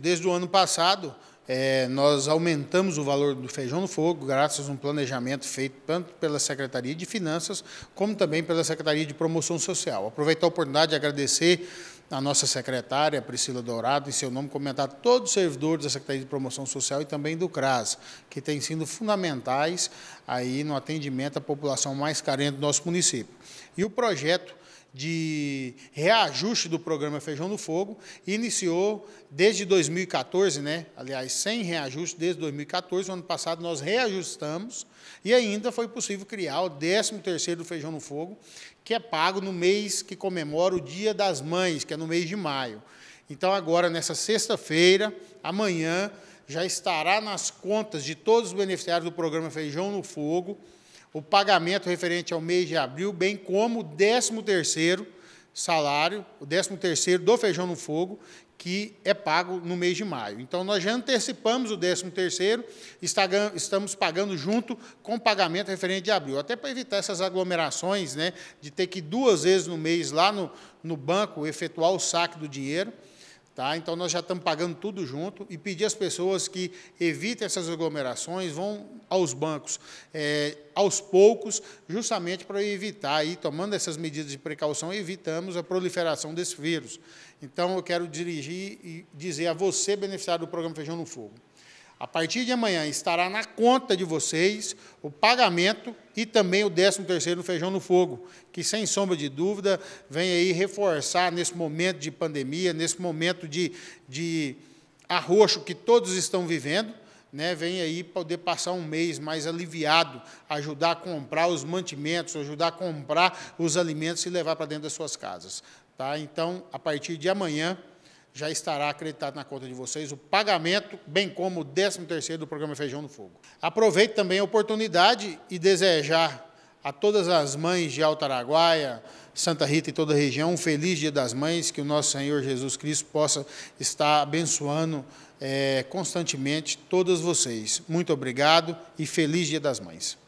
Desde o ano passado, é, nós aumentamos o valor do feijão no fogo, graças a um planejamento feito tanto pela Secretaria de Finanças, como também pela Secretaria de Promoção Social. Aproveitar a oportunidade de agradecer a nossa secretária, Priscila Dourado, em seu nome, comentar todos os servidores da Secretaria de Promoção Social e também do CRAS, que têm sido fundamentais aí no atendimento à população mais carente do nosso município. E o projeto de reajuste do programa Feijão no Fogo iniciou desde 2014, né? aliás, sem reajuste desde 2014, no ano passado nós reajustamos e ainda foi possível criar o 13 do Feijão no Fogo, que é pago no mês que comemora o Dia das Mães, que é no mês de maio. Então agora, nessa sexta-feira, amanhã, já estará nas contas de todos os beneficiários do programa Feijão no Fogo, o pagamento referente ao mês de abril, bem como o 13 terceiro salário, o 13 terceiro do feijão no fogo, que é pago no mês de maio. Então, nós já antecipamos o 13 terceiro, estamos pagando junto com o pagamento referente de abril, até para evitar essas aglomerações, né, de ter que duas vezes no mês lá no, no banco efetuar o saque do dinheiro. Tá? Então, nós já estamos pagando tudo junto e pedir às pessoas que evitem essas aglomerações, vão aos bancos é, aos poucos, justamente para evitar, E tomando essas medidas de precaução, evitamos a proliferação desse vírus. Então, eu quero dirigir e dizer a você, beneficiário do programa Feijão no Fogo, a partir de amanhã estará na conta de vocês o pagamento e também o 13º no feijão no fogo, que sem sombra de dúvida vem aí reforçar nesse momento de pandemia, nesse momento de, de arroxo que todos estão vivendo, né, vem aí poder passar um mês mais aliviado, ajudar a comprar os mantimentos, ajudar a comprar os alimentos e levar para dentro das suas casas. Tá? Então, a partir de amanhã, já estará acreditado na conta de vocês o pagamento, bem como o 13 terceiro do programa Feijão no Fogo. Aproveito também a oportunidade e desejar a todas as mães de Altaraguaia, Santa Rita e toda a região, um feliz Dia das Mães, que o nosso Senhor Jesus Cristo possa estar abençoando é, constantemente todas vocês. Muito obrigado e feliz Dia das Mães.